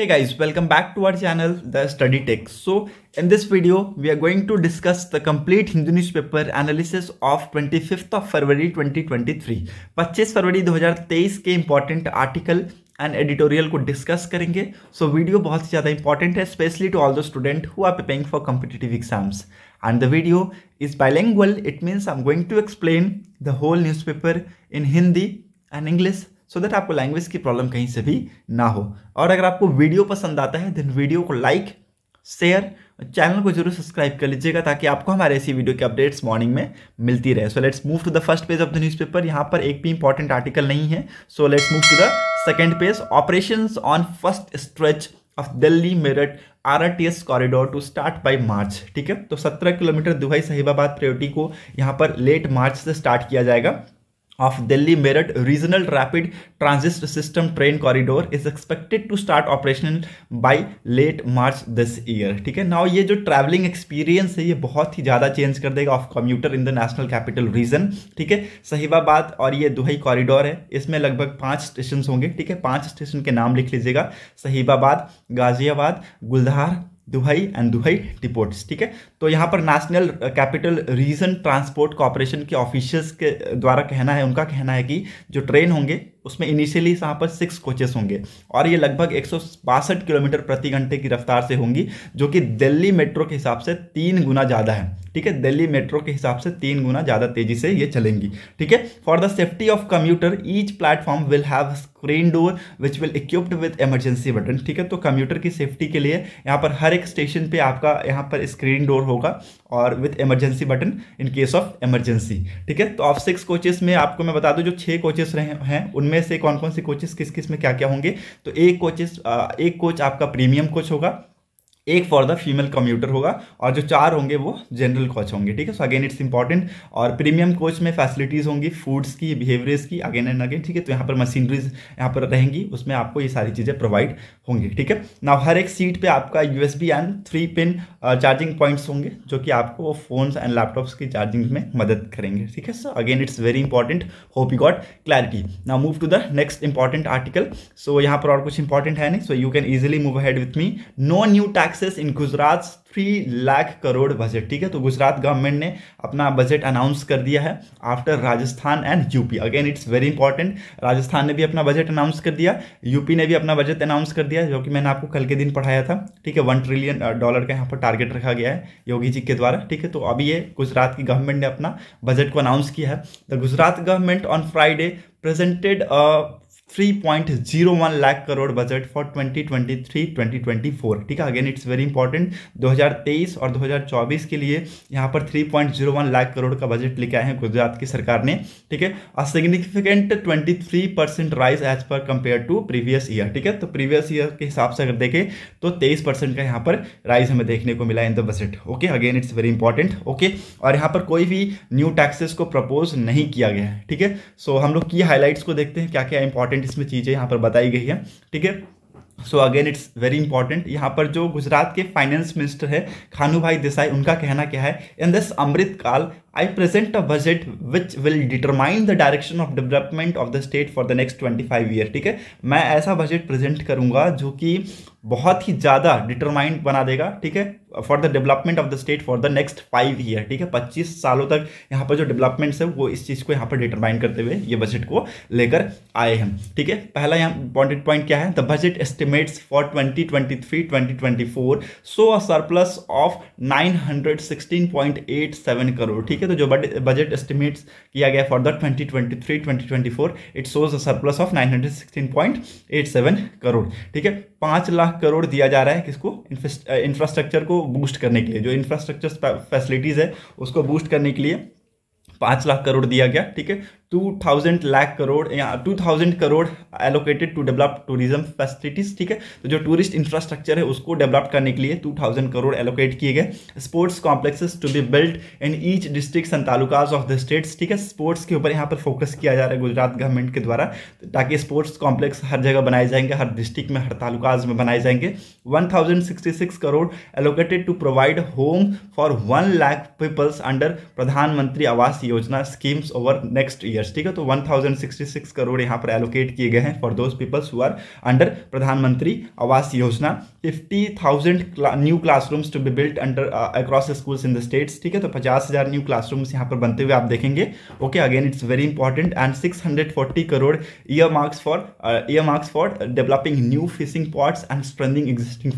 Hey guys, welcome back to our channel, The Study Tech. So in this video, we are going to discuss the complete Hindi newspaper analysis of 25th of February 2023. 25th February 2023 ke important article and editorial could discuss karenge. So video bahut hi important hai, especially to all the students who are preparing for competitive exams. And the video is bilingual. It means I'm going to explain the whole newspaper in Hindi and English so that आपको language की problem कहीं से भी ना हो और अगर आपको वीडियो पसंद आता है देन वीडियो को लाइक शेयर चैनल को जरूर सब्सक्राइब कर लीजिएगा ताकि आपको हमारे ऐसी वीडियो के अपडेट्स मॉर्निंग में मिलती रहे so let's move to the first page of the newspaper यहाँ पर एक भी इंपॉर्टेंट आर्टिकल नहीं है so let's move to the second page operation on first stretch of Delhi Meerut R R T S corridor to start by March ठीक है तो सत्रह किलोमीटर दुबई साहिबाबाद प्रयोटी को यहाँ पर लेट मार्च से स्टार्ट किया जाएगा of Delhi Meerut regional rapid Transit system train corridor is expected to start operation by late March this year ठीक है नाउ ये जो ट्रैवलिंग एक्सपीरियंस है ये बहुत ही ज़्यादा चेंज कर देगा of commuter in the national capital region ठीक है सहीबाबाद और ये दुहई कॉरिडोर है इसमें लगभग पाँच स्टेशन होंगे ठीक है पाँच स्टेशन के नाम लिख लीजिएगा सहीबाबाद गाजियाबाद गुलधार दुहाई एंड दुहाई डिपोर्ट्स ठीक है तो यहाँ पर national capital region transport corporation के ऑफिशियल्स के uh, द्वारा कहना है उनका कहना है कि जो ट्रेन होंगे उसमें इनिशियली यहाँ पर सिक्स कोचेस होंगे और ये लगभग एक किलोमीटर प्रति घंटे की रफ्तार से होंगी जो कि दिल्ली मेट्रो के हिसाब से तीन गुना ज़्यादा है ठीक है दिल्ली मेट्रो के हिसाब से तीन गुना ज़्यादा तेजी से ये चलेंगी ठीक है for the safety of commuter each platform will have screen door which will equipped with emergency button ठीक है तो कम्यूटर की सेफ्टी के लिए यहाँ पर हर एक एक स्टेशन पे आपका यहाँ पर स्क्रीन डोर होगा और with emergency button in case of emergency ठीक है तो ऑफ सिक्स कोचेस में आपको मैं बता दूँ जो छः कोचेस रहे हैं उनमें से कौन कौन से कोचेस किस किस में क्या क्या होंगे तो एक कोचेस एक कोच आपका प्रीमियम कोच होगा एक फॉर द फीमेल कम्यूटर होगा और जो चार होंगे वो जनरल कोच होंगे ठीक है सो अगेन इट्स इंपॉर्टेंट और प्रीमियम कोच में फैसिलिटीज़ होंगी फूड्स की बिहेवियर्स की अगेन एंड अगेन ठीक है तो यहाँ पर मशीनरीज यहाँ पर रहेंगी उसमें आपको ये सारी चीज़ें प्रोवाइड होंगी ठीक है ना हर एक सीट पर आपका you and three pin charging points होंगे जो कि आपको फ़ोन्स एंड लैपटॉप्स की चार्जिंग में मदद करेंगे ठीक है so again it's very important hope you got clarity ना move to the next important article so यहाँ पर और कुछ इंपॉर्टेंट है नहीं so you can easily move ahead with me no new tax taxes in Gujarat three lakh crore budget ठीक है तो गुजरात गवर्नमेंट ने अपना बजट अनाउंस कर दिया है after Rajasthan and UP again it's very important Rajasthan ने भी अपना बजट अनाउंस कर दिया यूपी ने भी अपना बजट अनाउंस कर दिया जो कि मैंने आपको कल के दिन पढ़ाया था ठीक है वन ट्रिलियन डॉलर का यहाँ पर टारगेट रखा गया है योगी जी के द्वारा ठीक है तो अभी ये गुजरात की गवर्नमेंट ने अपना बजट को अनाउंस किया है the Gujarat government on Friday presented 3.01 lakh crore budget for 2023-2024 ठीक है अगेन इट्स वेरी इंपॉर्टेंट 2023 और 2024 के लिए यहाँ पर 3.01 लाख करोड़ का बजट लेके आए हैं गुजरात की सरकार ने ठीक है और सिग्निफिकेंट 23 परसेंट राइज एज पर कंपेयर टू प्रीवियस ईयर ठीक है तो प्रीवियस ईयर के हिसाब से अगर देखें तो तेईस परसेंट का यहाँ पर राइज हमें देखने को मिला in the budget okay again it's very important okay और यहाँ पर कोई भी न्यू टैक्सेस को प्रपोज नहीं किया गया है ठीक है सो हम लोग की हाईलाइट्स को देखते हैं क्या क्या इंपॉर्टेंट इंपॉर्टेंट इसमें चीज़ें यहाँ पर बताई गई है ठीक है so again it's very important यहाँ पर जो गुजरात के फाइनेंस मिनिस्टर है खानू भाई देसाई उनका कहना क्या है इन दिस अमृत काल I present a budget which will determine the direction of development of the state for the next 25 year ठीक है मैं ऐसा बजट प्रेजेंट करूंगा जो कि बहुत ही ज़्यादा डिटरमाइंड बना देगा ठीक है for the development of the state for the next five year ठीक है पच्चीस सालों तक यहाँ पर जो डेवलपमेंट्स है वो इस चीज़ को यहाँ पर डिटरमाइन करते हुए ये बजट को लेकर आए हैं ठीक है पहला यहाँ इम्पॉर्टेंट पॉइंट क्या है the budget estimates for twenty twenty three twenty twenty four so a surplus of nine hundred sixteen point eight seven crore ठीक ठीक है तो जो बजट एस्टिमेट्स किया गया for the twenty twenty three twenty twenty four it shows surplus of nine hundred sixteen point eight seven crore ठीक है पाँच लाख करोड़ दिया जा रहा है किसको इंफ्रास्ट्रक्चर को बूस्ट करने के लिए जो इंफ्रास्ट्रक्चर फैसिलिटीज़ है उसको बूस्ट करने के लिए पाँच लाख करोड़ दिया गया ठीक है टू थाउजेंड लाख करोड़ या two thousand crore allocated to develop tourism facilities ठीक है तो जो टूरिस्ट इंफ्रास्ट्रक्चर है उसको डेवलप करने के लिए टू थाउजेंड करोड़ एलोकेट किए गए sports complexes to be built in each district and talukas of the states ठीक है स्पोर्ट्स के ऊपर यहाँ पर फोकस किया जा रहा है गुजरात गवर्नमेंट के द्वारा ताकि स्पोर्ट्स कॉम्प्लेक्स हर जगह बनाए जाएंगे हर डिस्ट्रिक्ट में हर तालुकाज में बनाए जाएंगे one thousand sixty six crore allocated to provide home for one lakh peoples under Pradhan Mantri Awas Yojana schemes over next year years ठीक है तो 1066 करोड़ यहाँ पर एलोकेट किए गए हैं for those peoples who are under Pradhan Mantri Awas Yojana 50,000 new classrooms to be built under across schools in the states ठीक है तो पचास हज़ार न्यू क्लासरूम्स यहाँ पर बनते हुए आप देखेंगे okay again it's very important and 640 crore year marks for year marks for developing new fishing ports and strengthening existing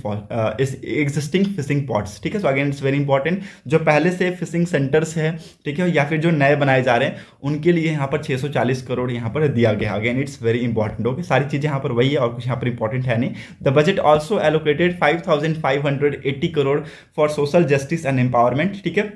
existing fishing ports ठीक है so again it's very important जो पहले से फिशिंग सेंटर्स है ठीक है या फिर जो नए बनाए जा रहे हैं उनके लिए यहाँ पर चालीस करोड़ यहाँ पर दिया गया again it's very important okay सारी चीज़ें यहाँ पर वही है और कुछ यहाँ पर इंपॉर्टेंट है नहीं the budget also allocate hundred 5580 crore for social justice and empowerment ठीक है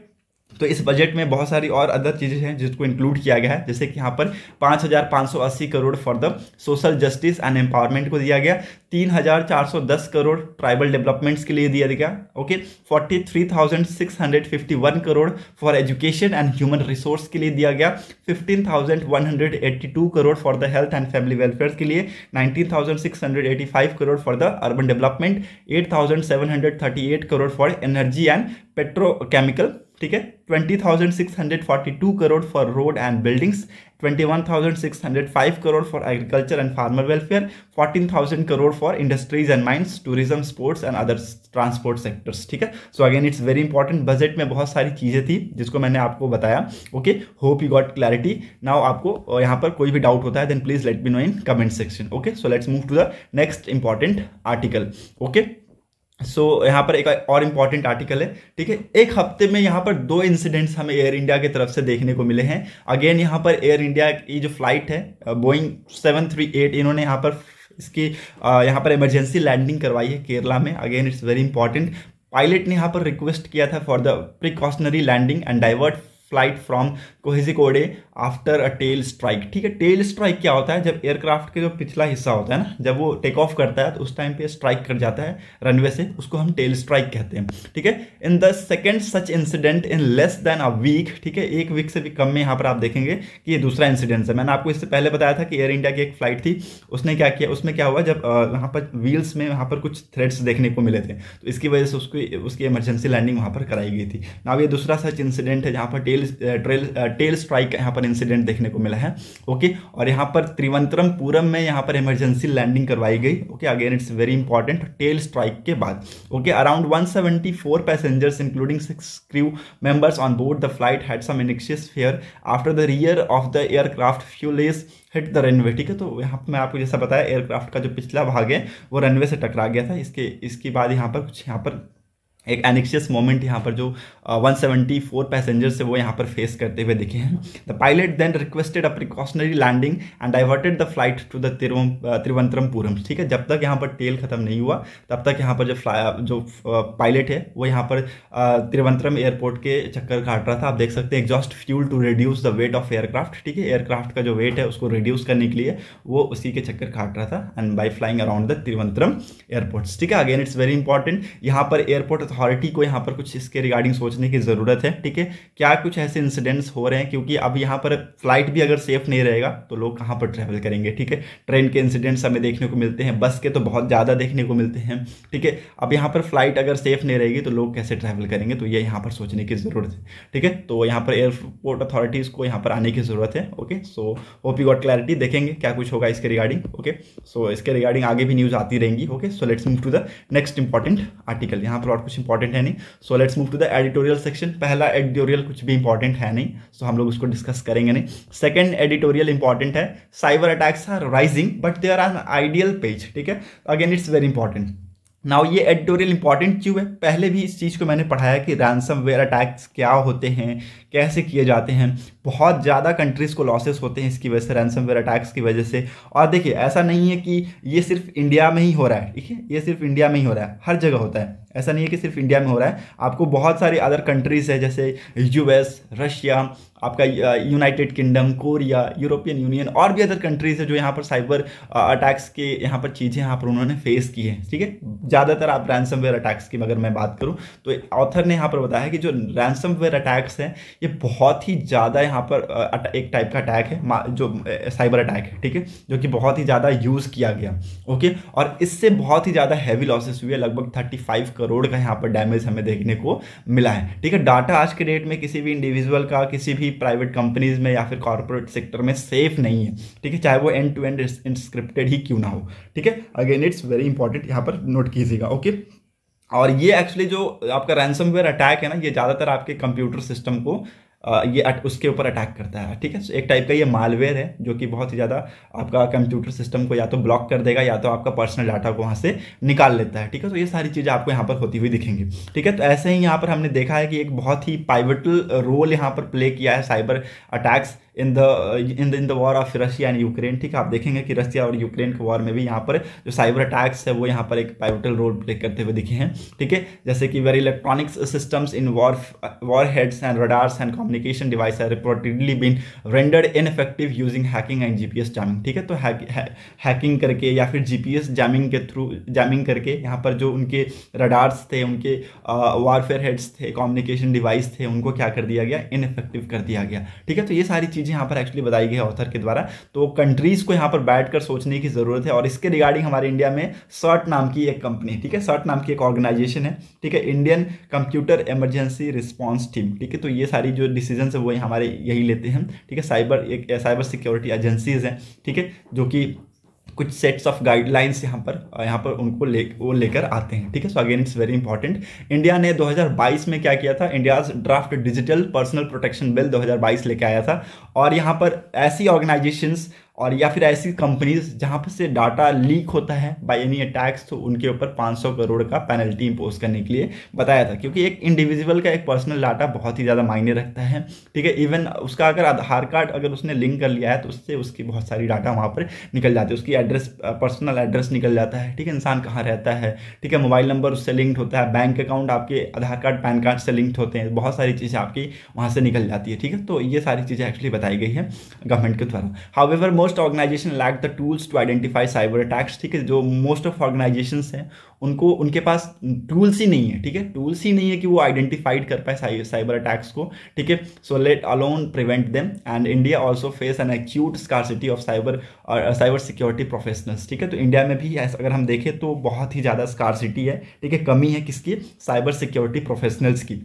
तो इस बजट में बहुत सारी और अदर चीज़ें हैं जिसको इंक्लूड किया गया है जैसे कि यहाँ पर 5,580 crore for the social justice and empowerment को दिया गया 3,410 करोड़ ट्राइबल डेवलपमेंट्स के लिए दिया गया okay 43,651 crore for education and human resource के लिए दिया गया 15,182 crore for the health and family welfare के लिए nineteen crore for the urban development eight crore for energy and petrochemical ठीक है twenty thousand six hundred forty two crore for road and buildings twenty one thousand six hundred five crore for agriculture and farmer welfare fourteen thousand crore for industries and mines tourism sports and other transport sectors ठीक है so again it's very important budget में बहुत सारी चीज़ें थी जिसको मैंने आपको बताया okay hope you got clarity now आपको यहाँ पर कोई भी डाउट होता है then please let me know in comment section okay so let's move to the next important article okay so so, यहाँ पर एक और इम्पॉर्टेंट आर्टिकल है ठीक है एक हफ्ते में यहाँ पर दो इंसिडेंट्स हमें एयर इंडिया की तरफ से देखने को मिले हैं अगेन यहाँ पर एयर इंडिया की जो फ्लाइट है बोइंग सेवन थ्री एट इन्होंने यहाँ पर इसकी यहाँ पर इमरजेंसी लैंडिंग करवाई है केरला में again it's very important pilot ने यहाँ पर रिक्वेस्ट किया था for the precautionary landing and divert flight from Kozhikode after a tail strike ठीक है टेल स्ट्राइक क्या होता है जब एयरक्राफ्ट के जो पिछला हिस्सा होता है ना जब वो टेक ऑफ करता है तो उस टाइम पे स्ट्राइक कर जाता है रनवे से उसको हम टेल स्ट्राइक कहते हैं ठीक है in the second such incident in less than a week ठीक है एक वीक से भी कम में यहाँ पर आप देखेंगे कि ये दूसरा इंसिडेंट है मैंने आपको इससे पहले बताया था कि एयर इंडिया की एक फ्लाइट थी उसने क्या किया उसमें क्या हुआ जब वहाँ पर व्हील्स में वहाँ पर कुछ थ्रेड्स देखने को मिले थे तो इसकी वजह से उसकी उसकी इमरजेंसी लैंडिंग वहाँ पर कराई गई थी ना ये दूसरा सच इंसिडेंट है जहाँ पर टेल ट्रेल टेल स्ट्राइक यहाँ पर इंसिडेंट देखने को मिला है ओके और यहाँ पर त्रिवंतरम पूरम में यहाँ पर इमरजेंसी लैंडिंग करवाई गई okay again it's very important tail strike के बाद okay around 174 passengers including six crew members on board the flight had some anxious fear after the rear of the aircraft fuselage hit the runway ठीक है तो यहाँ पर मैं आपको जैसा बताया एयरक्राफ्ट का जो पिछला भाग है वो रनवे से टकरा गया था इसके इसके बाद यहाँ पर कुछ यहाँ पर एक एनिक्शियस मोमेंट यहाँ पर जो वन सेवेंटी फोर पैसेंजर्स है वो यहाँ पर फेस करते हुए दिखे हैं the pilot then requested a precautionary landing and diverted the flight to the Thiruvananthapuram ठीक है जब तक यहाँ पर टेल खत्म नहीं हुआ तब तक यहाँ पर जो फ्लाई जो पायलट है वो यहाँ पर तिरुवंतरम एयरपोर्ट के चक्कर काट रहा था आप देख सकते हैं exhaust fuel to reduce the weight of aircraft ठीक है एयरक्राफ्ट का जो वेट है उसको रिड्यूस करने के लिए वो उसी के चक्कर काट रहा था and by flying around the Thiruvananthapuram airport ठीक है अगेन इट्स वेरी इंपॉर्टेंट यहाँ पर एयरपोर्ट अथॉरिटी को यहाँ पर कुछ इसके रिगार्डिंग सोचने की ज़रूरत है ठीक है क्या कुछ ऐसे इंसिडेंट्स हो रहे हैं क्योंकि अब यहाँ पर फ्लाइट भी अगर सेफ नहीं रहेगा तो लोग कहाँ पर ट्रैवल करेंगे ठीक है ट्रेन के इंसिडेंट्स हमें देखने को मिलते हैं बस के तो बहुत ज़्यादा देखने को मिलते हैं ठीक है अब यहाँ पर फ्लाइट अगर सेफ नहीं रहेगी तो लोग कैसे ट्रैवल करेंगे तो ये यहाँ पर सोचने की ज़रूरत है ठीक है तो यहाँ पर एयरपोर्ट अथॉरिटीज़ को यहाँ पर आने की ज़रूरत है okay so hope you got clarity देखेंगे क्या कुछ होगा इसके रिगार्डिंग ओके सो इसके रिगार्डिंग आगे भी न्यूज़ आती रहेंगी okay so let's move to the next important article यहाँ पर और कुछ इंपॉर्टेंट है नहीं so let's move to the editorial section पहला एडिटोरियल कुछ भी इंपॉर्टेंट है नहीं सो so हम लोग उसको डिस्कस करेंगे नहीं सेकेंड एडिटोरियल इंपॉर्टेंट है cyber attacks are rising but they are an ideal page ठीक है again it's very important now ये एडिटोरियल इंपॉर्टेंट क्यों है पहले भी इस चीज़ को मैंने पढ़ाया कि रैनसम वेयर अटैक्स क्या होते हैं कैसे किए जाते हैं बहुत ज़्यादा कंट्रीज़ को लॉसेस होते हैं इसकी वजह से रैनसम वेयर अटैक्स की वजह से और देखिए ऐसा नहीं है कि ये सिर्फ इंडिया में ही हो रहा है ठीक है ये सिर्फ इंडिया में ही हो रहा है हर जगह होता है ऐसा नहीं है कि सिर्फ इंडिया में हो रहा है आपको बहुत सारी अदर कंट्रीज़ है जैसे यूएस रशिया आपका United Kingdom Korea European Union और भी अदर कंट्रीज है जो यहाँ पर साइबर अटैक्स uh, के यहाँ पर चीज़ें यहाँ पर उन्होंने फेस की हैं ठीक है ज़्यादातर आप रैंसमवेयर अटैक्स की अगर मैं बात करूँ तो ऑथर ने यहाँ पर बताया कि जो रैंसमवेयर अटैक्स हैं ये बहुत ही ज़्यादा यहाँ पर uh, एक टाइप का अटैक है जो साइबर uh, अटैक है ठीक है जो कि बहुत ही ज़्यादा यूज़ किया गया ओके और इससे बहुत ही ज़्यादा हैवी लॉसेस हुए लगभग थर्टी फाइव करोड़ का यहाँ पर डैमेज हमें देखने को मिला है ठीक है डाटा आज के डेट में किसी भी इंडिविजुअल का किसी भी प्राइवेट कंपनीज में या फिर कॉरपोरेट सेक्टर में सेफ नहीं है ठीक है चाहे वो एंड टू एंड इंस्क्रिप्टेड ही क्यों ना हो ठीक है अगेन इट्स वेरी इंपॉर्टेंट यहाँ पर नोट कीजिएगा ओके और ये एक्चुअली जो आपका रैनसम अटैक है ना ये ज़्यादातर आपके कंप्यूटर सिस्टम को ये उसके ऊपर अटैक करता है ठीक है एक टाइप का ये मालवेयर है जो कि बहुत ही ज़्यादा आपका कंप्यूटर सिस्टम को या तो ब्लॉक कर देगा या तो आपका पर्सनल डाटा को वहाँ से निकाल लेता है ठीक है तो ये सारी चीज़ें आपको यहाँ पर होती हुई दिखेंगी ठीक है तो ऐसे ही यहाँ पर हमने देखा है कि एक बहुत ही पाइवटल रोल यहाँ पर प्ले किया है cyber attacks in the in the in the war of Russia and Ukraine ठीक है आप देखेंगे कि रशिया और यूक्रेन के वॉर में भी यहाँ पर जो साइबर अटैक्स है वो यहाँ पर एक पाइवटल रोल प्ले करते हुए दिखे हैं ठीक है जैसे कि where electronics systems in war war heads and radars and communication device has reportedly been rendered ineffective using hacking and GPS jamming ठीक है तो हैकिंग करके या फिर जीपीएस जैमिंग के थ्रू जैमिंग करके यहाँ पर जो उनके रडार्स थे उनके वारफेयर uh, हेड्स थे कम्युनिकेशन डिवाइस थे उनको क्या कर दिया गया इन इफेक्टिव कर दिया गया ठीक है तो ये सारी चीज़ें यहाँ पर एक्चुअली बताई गई ऑथर के द्वारा तो कंट्रीज़ को यहाँ पर बैठ कर सोचने की ज़रूरत है और इसके रिगार्डिंग हमारे इंडिया में सर्ट नाम की एक कंपनी ठीक है सर्ट नाम की एक ऑर्गेनाइजेशन है ठीक है Indian computer emergency response team ठीक है तो ये सारी जो डिसीजन है वही हमारे यही लेते हैं ठीक है साइबर एक साइबर सिक्योरिटी एजेंसीज़ हैं ठीक है जो कि कुछ सेट्स ऑफ गाइडलाइंस यहाँ पर यहाँ पर उनको ले वो लेकर आते हैं ठीक है so again it's very important India ने 2022 में क्या किया था India draft digital personal protection bill 2022 लेके आया था और यहाँ पर ऐसी ऑर्गेनाइजेशंस और या फिर ऐसी कंपनीज जहाँ पर से डाटा लीक होता है बाय एनी अटैक्स तो उनके ऊपर 500 करोड़ का पेनल्टी इंपोज करने के लिए बताया था क्योंकि एक इंडिविजुअल का एक पर्सनल डाटा बहुत ही ज़्यादा मायने रखता है ठीक है इवन उसका अगर आधार कार्ड अगर उसने लिंक कर लिया है तो उससे उसकी बहुत सारी डाटा वहाँ पर निकल जाती है उसकी एड्रेस पर्सनल एड्रेस निकल जाता है ठीक है इंसान कहाँ रहता है ठीक है मोबाइल नंबर उससे लिंक्ड होता है बैंक अकाउंट आपके आधार कार्ड पैन कार्ड से लिंक्ड होते हैं बहुत सारी चीज़ें आपकी वहाँ से निकल जाती है ठीक है तो ये सारी चीज़ें एक्चुअली बताई गई है गवर्नमेंट के द्वारा however most organisation lack the tools to identify cyber attacks ठीक है जो मोस्ट ऑफ ऑर्गेनाइजेशन है उनको उनके पास टूल्स ही नहीं है ठीक है टूल्स ही नहीं है कि वो आइडेंटिफाइड कर पाए साइबर अटैक्स को ठीक है so let alone prevent them and India also face an acute scarcity of cyber cyber security professionals ठीक है तो इंडिया में भी अगर हम देखें तो बहुत ही ज़्यादा स्कारसिटी है ठीक है कमी है किसकी साइबर सिक्योरिटी प्रोफेशनल्स की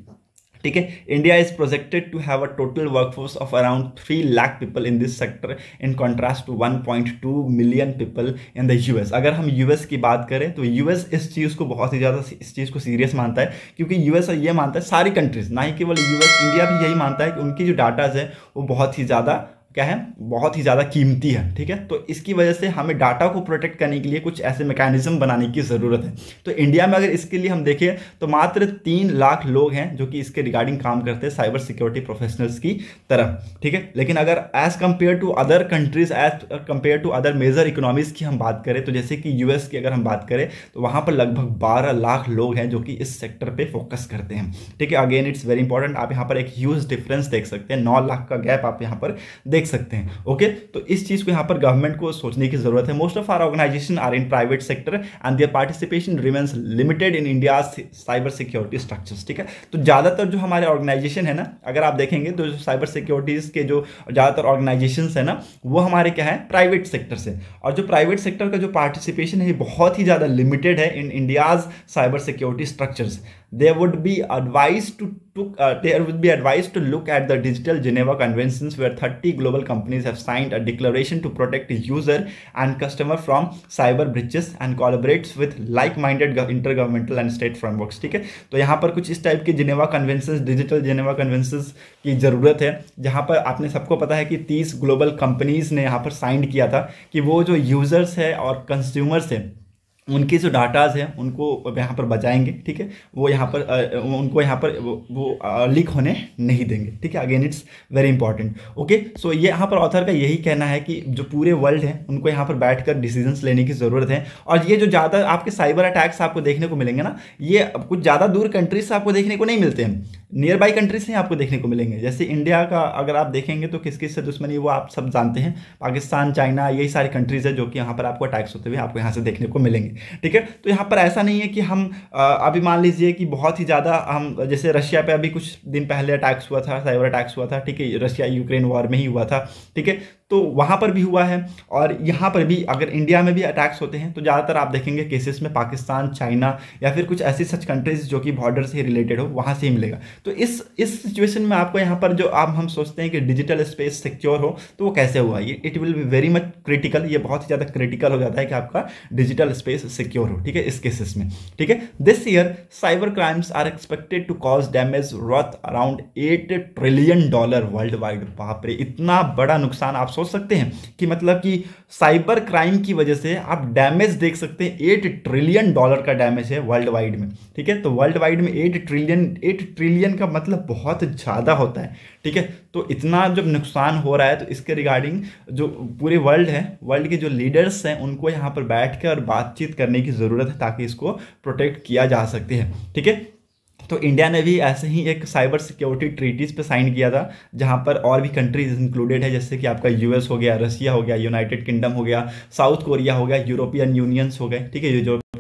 ठीक है India is projected to have a total workforce of around three lakh people in this sector in contrast to one point two million people in the US अगर हम यूएस की बात करें तो यूएस इस चीज़ को बहुत ही ज़्यादा इस चीज़ को सीरियस मानता है क्योंकि यूएस ये मानता है सारी कंट्रीज ना ही केवल यूएस इंडिया भी यही मानता है कि उनकी जो डाटाज है वो बहुत ही ज़्यादा क्या है बहुत ही ज़्यादा कीमती है ठीक है तो इसकी वजह से हमें डाटा को प्रोटेक्ट करने के लिए कुछ ऐसे मैकेनिज्म बनाने की ज़रूरत है तो इंडिया में अगर इसके लिए हम देखें तो मात्र तीन लाख लोग हैं जो कि इसके रिगार्डिंग काम करते हैं साइबर सिक्योरिटी प्रोफेशनल्स की तरह ठीक है लेकिन अगर as compared to other countries as compared to other major economies की हम बात करें तो जैसे कि यूएस की अगर हम बात करें तो वहाँ पर लगभग बारह लाख लोग हैं जो कि इस सेक्टर पर फोकस करते हैं ठीक है अगेन इट्स वेरी इंपॉर्टेंट आप यहाँ पर एक ह्यूज डिफरेंस देख सकते हैं नौ लाख का गैप आप यहाँ पर देख देख सकते हैं ओके तो इस चीज़ को यहां पर गवर्नमेंट को सोचने की जरूरत है most of our organisation are in private sector and their participation remains limited in India cyber security structure ठीक है तो ज़्यादातर जो हमारे ऑर्गेनाइजेशन है ना अगर आप देखेंगे तो साइबर सिक्योरिटीज़ के जो ज़्यादातर ऑर्गेनाइजेशन है ना वो हमारे क्या है प्राइवेट सेक्टर से और जो प्राइवेट सेक्टर का जो पार्टिसिपेशन है बहुत ही ज़्यादा लिमिटेड है in India's cyber security structures there would be advised to, to uh, there would be advised to look at the digital Geneva conventions where 30 global companies have signed a declaration to protect user and customer from cyber breaches and collaborates with like-minded intergovernmental and state frameworks ठीक है तो यहाँ पर कुछ इस type के Geneva convention digital Geneva convention की ज़रूरत है जहाँ पर आपने सबको पता है कि 30 ग्लोबल कंपनीज ने यहाँ पर साइन किया था कि वो जो यूज़र्स है और कंज्यूमर्स है उनके जो डाटाज हैं उनको यहाँ पर बचाएंगे ठीक है वो यहाँ पर उनको यहाँ पर वो, लीक होने नहीं देंगे ठीक है again it's very important okay so ये यहाँ पर ऑथर का यही कहना है कि जो पूरे वर्ल्ड है उनको यहाँ पर बैठ कर लेने की ज़रूरत है और ये जो ज़्यादा आपके साइबर अटैक्स आपको देखने को मिलेंगे ना ये कुछ ज़्यादा दूर कंट्रीज से आपको देखने को नहीं मिलते हैं नियर बाई कंट्रीज से आपको देखने को मिलेंगे जैसे इंडिया का अगर आप देखेंगे तो किस किस से दुश्मनी वो आप सब जानते हैं पाकिस्तान चाइना यही सारी कंट्रीज़ है जो कि यहाँ पर आपको अटैक्स होते हुए आपको यहाँ से देखने को मिलेंगे ठीक है तो यहाँ पर ऐसा नहीं है कि हम अभी मान लीजिए कि बहुत ही ज़्यादा हम जैसे रशिया पर अभी कुछ दिन पहले अटैक्स हुआ था साइबर अटैक्स हुआ था ठीक है रशिया यूक्रेन वॉर में ही हुआ था ठीक है तो वहाँ पर भी हुआ है और यहाँ पर भी अगर इंडिया में भी अटैक्स होते हैं तो ज़्यादातर आप देखेंगे केसेस में पाकिस्तान चाइना या फिर कुछ ऐसी सच कंट्रीज़ जो कि बॉर्डर से रिलेटेड हो वहाँ से ही मिलेगा तो इस इस सिचुएशन में आपको यहाँ पर जो आप हम सोचते हैं कि डिजिटल स्पेस सिक्योर हो तो वो कैसे हुआ ये it will be very much critical ये बहुत ही ज़्यादा क्रिटिकल हो जाता है कि आपका डिजिटल स्पेस सिक्योर हो ठीक है इस केसेस में ठीक है this year cyber crimes are expected to cause damage worth around eight trillion dollar worldwide बाप रे इतना बड़ा नुकसान आप सोच सकते हैं कि मतलब कि साइबर क्राइम की वजह से आप डैमेज देख सकते हैं एट ट्रिलियन डॉलर का डैमेज है वर्ल्ड वाइड में ठीक है तो वर्ल्ड वाइड में एट ट्रिलियन एट ट्रिलियन का मतलब बहुत ज़्यादा होता है ठीक है तो इतना जब नुकसान हो रहा है तो इसके रिगार्डिंग जो पूरे वर्ल्ड है वर्ल्ड के जो लीडर्स हैं उनको यहाँ पर बैठ कर और बातचीत करने की ज़रूरत है ताकि इसको प्रोटेक्ट किया जा सकती है ठीक है तो इंडिया ने भी ऐसे ही एक साइबर सिक्योरिटी ट्रीटीज़ पे साइन किया था जहाँ पर और भी कंट्रीज इंक्लूडेड है जैसे कि आपका यूएस हो गया रसिया हो गया यूनाइटेड किंगडम हो गया साउथ कोरिया हो गया यूरोपियन यूनियंस हो गए ठीक है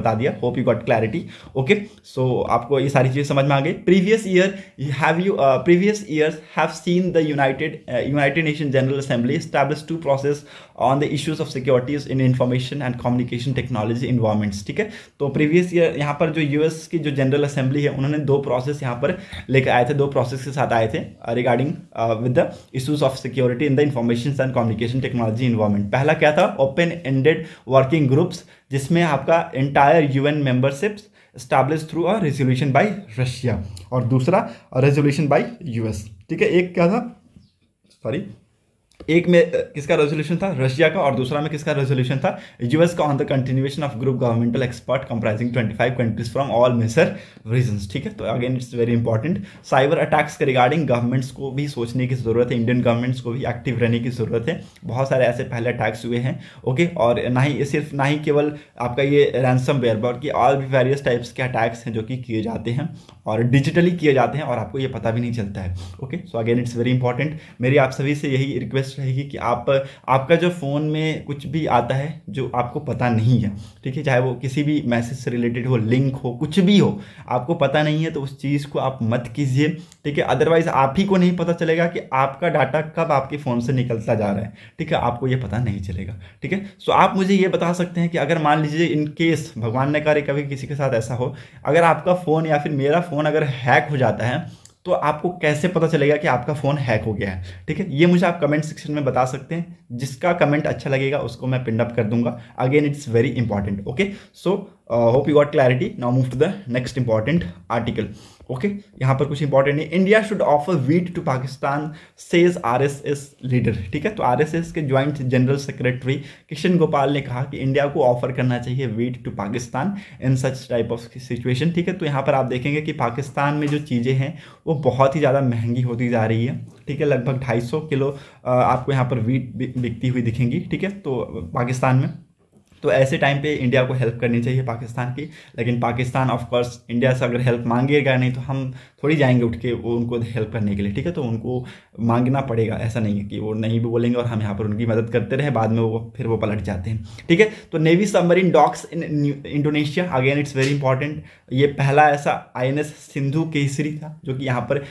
बता दिया hope you got clarity okay so आपको ये सारी चीज़ें समझ में आ गई previous year have you previous years have seen the United United Nation General Assembly establish to process on the issues of securities in information and communication technology environments ठीक है तो प्रीवियस ईयर यहाँ पर जो यूएस की जो general assembly है उन्होंने दो प्रोसेस यहाँ पर लेकर आए थे दो प्रोसेस के साथ आए थे regarding with the issues of security in the information and communication technology environment पहला क्या था ओपन एंडेड वर्किंग ग्रुप्स जिसमें आपका entire UN membership establish through a resolution by Russia और दूसरा रेजोल्यूशन बाय यूएस ठीक है एक क्या था सॉरी एक में किसका रेजोल्यूशन था रशिया का और दूसरा में किसका रेजोल्यूशन था यूएस का on the continuation of group governmental expert comprising 25 countries from all major region ठीक है तो again it's very important cyber attacks के रिगार्डिंग गवर्नमेंट्स को भी सोचने की ज़रूरत है इंडियन गवर्नमेंट्स को भी एक्टिव रहने की ज़रूरत है बहुत सारे ऐसे पहले अटैक्स हुए हैं ओके और ना ही सिर्फ ना ही केवल आपका ये रैनसम वेयर की और भी वेरियस टाइप्स के अटैक्स हैं जो कि किए जाते हैं और डिजिटली किए जाते हैं और आपको ये पता भी नहीं चलता है okay so again it's very important मेरी आप सभी से यही रिक्वेस्ट रिक्वेस्ट रहेगी कि आप आपका जो फ़ोन में कुछ भी आता है जो आपको पता नहीं है ठीक है चाहे वो किसी भी मैसेज से रिलेटेड हो लिंक हो कुछ भी हो आपको पता नहीं है तो उस चीज़ को आप मत कीजिए ठीक है अदरवाइज़ आप ही को नहीं पता चलेगा कि आपका डाटा कब आपके फ़ोन से निकलता जा रहा है ठीक है आपको ये पता नहीं चलेगा ठीक है सो आप मुझे ये बता सकते हैं कि अगर मान लीजिए इन केस भगवान ने कहा कभी किसी के साथ ऐसा हो अगर आपका फ़ोन या फिर मेरा फ़ोन अगर हैक हो जाता है तो आपको कैसे पता चलेगा कि आपका फ़ोन हैक हो गया है ठीक है ये मुझे आप कमेंट सेक्शन में बता सकते हैं जिसका कमेंट अच्छा लगेगा उसको मैं पिंडअप कर दूंगा again it's very important okay so hope you got clarity now move to the next important article okay यहाँ पर कुछ इंपॉर्टेंट है India should offer wheat to Pakistan says RSS leader ठीक है तो आरएसएस के joint general secretary Kishan Gopal ने कहा कि इंडिया को ऑफर करना चाहिए wheat to Pakistan in such type of situation ठीक है तो यहाँ पर आप देखेंगे कि पाकिस्तान में जो चीज़ें हैं वो बहुत ही ज़्यादा महंगी होती जा रही है ठीक है लगभग ढाई किलो uh, आपको यहाँ पर वीट बिकती हुई दिखेंगी ठीक है तो पाकिस्तान uh, में तो ऐसे टाइम पे इंडिया को हेल्प करनी चाहिए पाकिस्तान की लेकिन पाकिस्तान ऑफकोर्स इंडिया से अगर हेल्प मांगेगा नहीं तो हम थोड़ी जाएंगे उठ के वो उनको हेल्प करने के लिए ठीक है तो उनको मांगना पड़ेगा ऐसा नहीं है कि वो नहीं भी बोलेंगे और हम यहाँ पर उनकी मदद करते रहे बाद में वो फिर वो पलट जाते हैं ठीक है तो navy submarine docks in Indonesia again it's very important ये पहला ऐसा आई सिंधु केसरी था जो कि यहाँ पर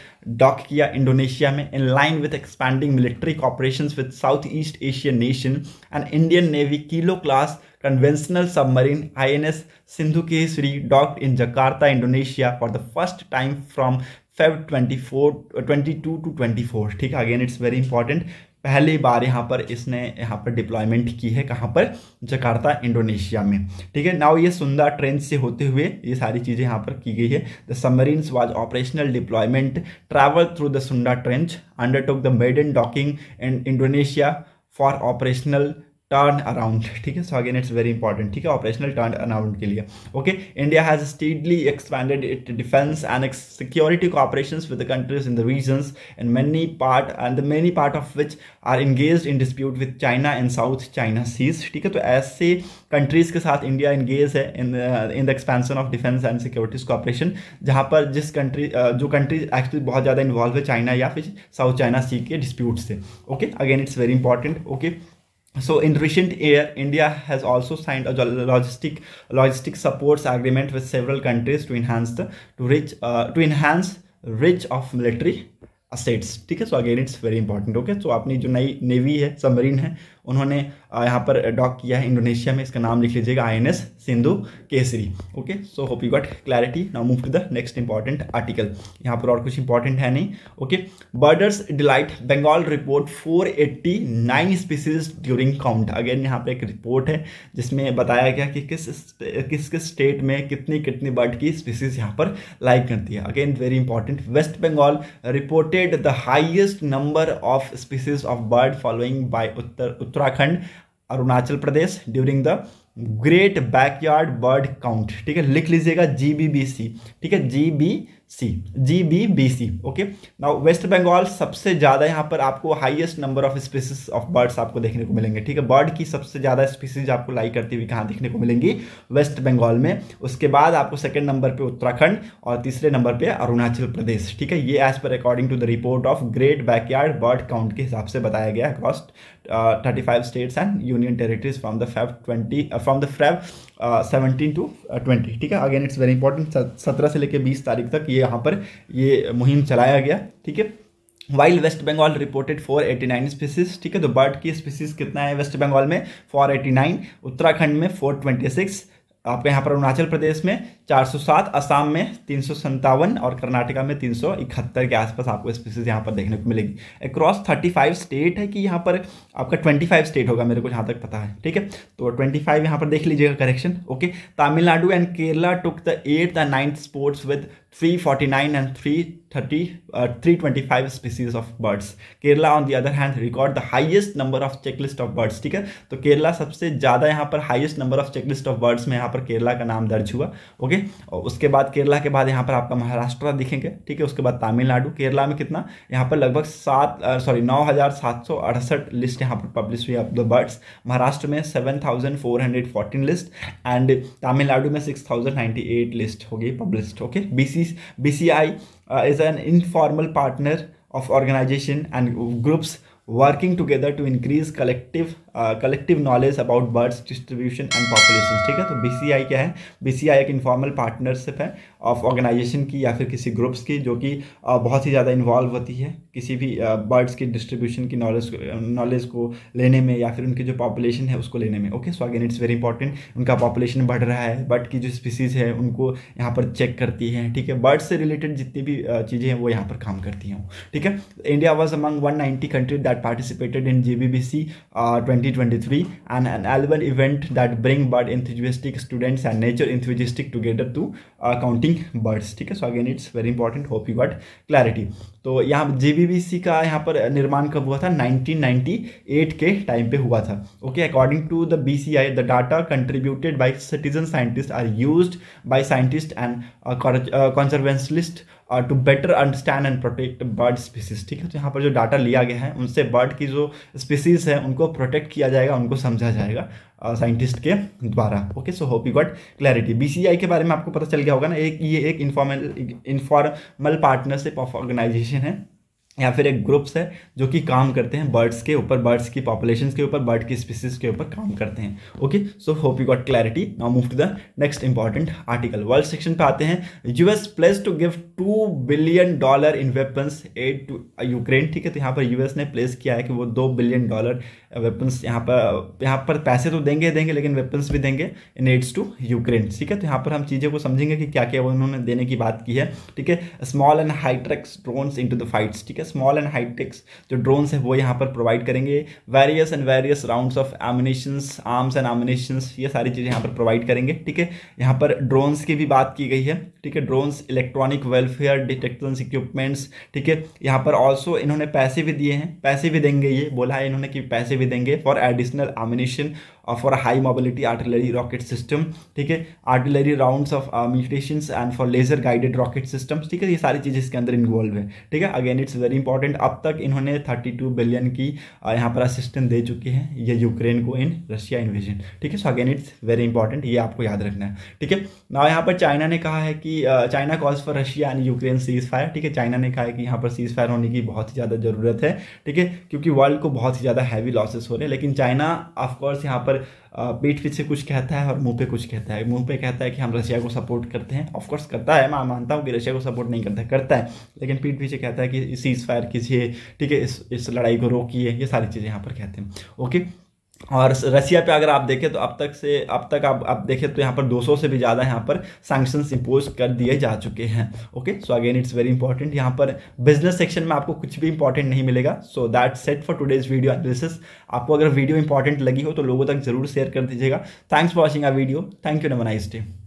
डॉक किया इंडोनेशिया में in line with expanding military cooperation with South East Asian nation and Indian navy kilo class Sindhu के INS docked in Jakarta Indonesia for the first time from first twenty four twenty 24, 22 twenty 24. ठीक है again it's very important पहली बार यहाँ पर इसने यहाँ पर deployment की है कहाँ पर जकार्ता इंडोनेशिया में ठीक है नाउ ये सुंदर ट्रेन से होते हुए ये सारी चीज़ें यहाँ पर की गई है the submarines was operational deployment travel through the Sunda trench undertook the maiden docking in Indonesia for operational turn around ठीक है so again it's very important ठीक है ऑपरेशनल टर्न अराउंड के लिए okay India has steadily expanded it defence and security cooperation with the countries in the regions and many part and the many part of which are engage in dispute with China and south China seas ठीक है तो ऐसे countries के साथ India engage है in in the expansion of defence and securities cooperation जहाँ पर जिस कंट्री uh, जो कंट्रीज एक्चुअली बहुत ज़्यादा इन्वॉल्व है चाइना या फिर साउथ चाइना सी के डिस्प्यूट से okay again it's very important okay so in recent year india has also signed a logistic logistic supports agreement with several countries to enhance the to reach uh, to enhance reach of military assets ठीक है so again it's very important okay so अपनी जो नई navy है submarine है उन्होंने यहाँ पर डॉक किया है इंडोनेशिया में इसका नाम लिख लीजिएगा I Sindhu Kesari okay so hope you got clarity now move to the next important article यहाँ पर और कुछ इंपॉर्टेंट है नहीं okay birders delight Bengal report 489 species during count again यहाँ पर एक रिपोर्ट है जिसमें बताया गया कि किस किस किस स्टेट में कितनी कितनी बर्ड की स्पीसीज यहाँ पर लाइक करती है again very important West Bengal reported the highest number of species of bird following by Uttar Uttarakhand Arunachal Pradesh during the great backyard bird count ठीक है लिख लीजिएगा जी बी बी सी ठीक है G B C G B B C okay now West Bengal सबसे ज़्यादा यहाँ पर आपको highest number of species of birds आपको देखने को मिलेंगे ठीक है बर्ड की सबसे ज़्यादा स्पीसीज आपको लाई करती हुई कहाँ देखने को मिलेंगी वेस्ट बंगाल में उसके बाद आपको सेकेंड नंबर पे उत्तराखंड और तीसरे नंबर पे अरुणाचल प्रदेश ठीक है ये एज पर according to the report of great backyard bird count के हिसाब से बताया गया across thirty five states and union territories from the Feb twenty from the Feb seventeen to twenty ठीक है अगेन इट्स वेरी इंपॉर्टेंट सत्रह से लेकर बीस तारीख तक ये यहाँ पर ये मुहिम चलाया गया ठीक है while West Bengal reported four eighty nine species ठीक है तो बर्ड की स्पीसीज कितना है वेस्ट बंगाल में फोर एटी नाइन उत्तराखंड में फोर ट्वेंटी सिक्स आपके यहाँ पर अरुणाचल प्रदेश में 407 असम में तीन सौ और कर्नाटका में तीन सौ इकहत्तर के आसपास आपको स्पीसीज यहाँ पर देखने को मिलेगी अक्रॉस 35 स्टेट है कि यहाँ पर आपका 25 स्टेट होगा मेरे को जहाँ तक पता है ठीक है तो 25 फाइव यहाँ पर देख लीजिएगा correction okay Tamil Nadu and Kerala took the eight and ninth spots with 349 and 330, uh, 325 species of birds Kerala on the other hand record the highest number of checklist of birds ठीक है तो केरला सबसे ज़्यादा यहाँ पर number of checklist of birds में यहाँ पर केरला का नाम दर्ज हुआ ओके है और उसके बाद केरला के बाद यहाँ पर आपका महाराष्ट्र दिखेंगे ठीक है उसके बाद तमिलनाडु केरला में कितना यहाँ पर लगभग सात सॉरी नौ हज़ार सात सौ अड़सठ लिस्ट यहाँ पर पब्लिश हुई ऑफ द बर्ड्स महाराष्ट्र में seven thousand four hundred fourteen list and Tamil Nadu में six thousand ninety eight list हो गई published okay B C B C I is an informal partner of organization and groups working together to increase collective collective knowledge about birds distribution and population ठीक है तो B क्या है B एक informal partnership है of organization की या फिर किसी ग्रुप्स की जो कि uh, बहुत ही ज़्यादा इन्वॉल्व होती है किसी भी बर्ड्स uh, की डिस्ट्रीब्यूशन की नॉलेज नॉलेज को लेने में या फिर उनकी जो पॉपुलेशन है उसको लेने में okay so again it's very important उनका पॉपुलेशन बढ़ रहा है बर्ड की जो स्पीसीज़ है उनको यहाँ पर चेक करती है ठीक है बर्ड्स से रिलेटेड जितनी भी uh, चीज़ें हैं वो यहाँ पर काम करती हैं ठीक है India was among one ninety country that participated in GBBC uh, 2023 and an annual event that bring bird enthusiastic students and nature enthusiastic together to uh, counting birds ठीक है so again it's very important hope you got clarity तो यहाँ जी का यहाँ पर निर्माण कब हुआ था 1998 के टाइम पे हुआ था okay according to the B C I the data contributed by citizen scientist are use by scientist and conservationist to better understand and protect bird species ठीक है तो यहाँ पर जो डाटा लिया गया है उनसे बर्ड की जो स्पीसीज है उनको प्रोटेक्ट किया जाएगा उनको समझा जाएगा साइंटिस्ट uh, के द्वारा okay so hope you got clarity I के बारे में आपको पता चल गया होगा ना एक ये एक informal informal partnership of organization है या फिर एक ग्रुप्स है जो कि काम करते हैं बर्ड्स के ऊपर बर्ड्स की पॉपुलेशन के ऊपर बर्ड की स्पीसीज के ऊपर काम करते हैं okay so hope you got clarity now move to the next important article world section पे आते हैं US place to give two billion dollar in weapons aid to Ukraine ठीक है तो यहाँ पर यूएस ने प्लेस किया है कि वो दो बिलियन डॉलर वेपन्स यहाँ पर यहाँ पर पैसे तो देंगे देंगे लेकिन वेपन्स भी देंगे इन एड्स टू यूक्रेन ठीक है तो यहाँ पर हम चीजें को समझेंगे कि क्या क्या उन्होंने देने की बात की है ठीक है स्मॉल एंड हाईट्रेक्स drones into the fights ठीक है स्मॉल एंड हाईटेक्स जो ड्रोन्स हैं वो यहाँ पर प्रोवाइड करेंगे various and various rounds of ammunitions arms and ammunitions ये सारी चीज़ें यहाँ पर प्रोवाइड करेंगे ठीक है यहाँ पर ड्रोन्स की भी बात की गई है ठीक है drones electronic warfare detection equipments ठीक है यहाँ पर ऑल्सो इन्होंने पैसे भी दिए हैं पैसे भी देंगे ये बोला है इन्होंने कि पैसे भी देंगे फॉर एडिशनल एमिनेशन और for high mobility artillery rocket system ठीक है artillery rounds of munition and for laser guided rocket system ठीक है ये सारी चीज़ इसके अंदर इन्वॉल्व है ठीक है अगेन इट्स वेरी इंपॉर्टेंट अब तक इन्होंने थर्टी टू बिलियन की uh, यहाँ पर असिस्टेंट दे चुके हैं ये यूक्रेन को इन रशिया इन्वेजन ठीक है so again it's very important ये आपको याद रखना है ठीक है ना यहाँ पर चाइना ने कहा है कि कि China calls for Russia and Ukraine ceasefire ठीक है चाइना ने कहा है कि यहाँ पर सीज फायर होने की बहुत ही ज़्यादा ज़रूरत है ठीक है क्योंकि वर्ल्ड को बहुत ही ज़्यादा हैवी लॉसेस हो रहे हैं लेकिन चाइना ऑफकोर्स यहाँ पर पीठ पीछे कुछ कहता है और मुंह पे कुछ कहता है मुंह पे कहता है कि हम रशिया को सपोर्ट करते हैं ऑफकोर्स करता है मैं मानता हूँ कि रशिया को सपोर्ट नहीं करता करता है लेकिन पीठ पीछे कहता है कि सीज फायर कीजिए ठीक है इस इस लड़ाई को रोकिए ये सारी चीज़ें यहाँ पर कहते हैं ओके और रसिया पे अगर आप देखें तो अब तक से अब तक आप आप देखें तो यहाँ पर 200 से भी ज़्यादा यहाँ पर सैक्शन इम्पोज कर दिए जा चुके हैं okay so again it's very important यहाँ पर बिजनेस सेक्शन में आपको कुछ भी इंपॉर्टेंट नहीं मिलेगा so that set for today's video analysis आपको अगर वीडियो इंपॉर्टेंट लगी हो तो लोगों तक जरूर शेयर कर दीजिएगा thanks for watching a video thank you नमनाइस डे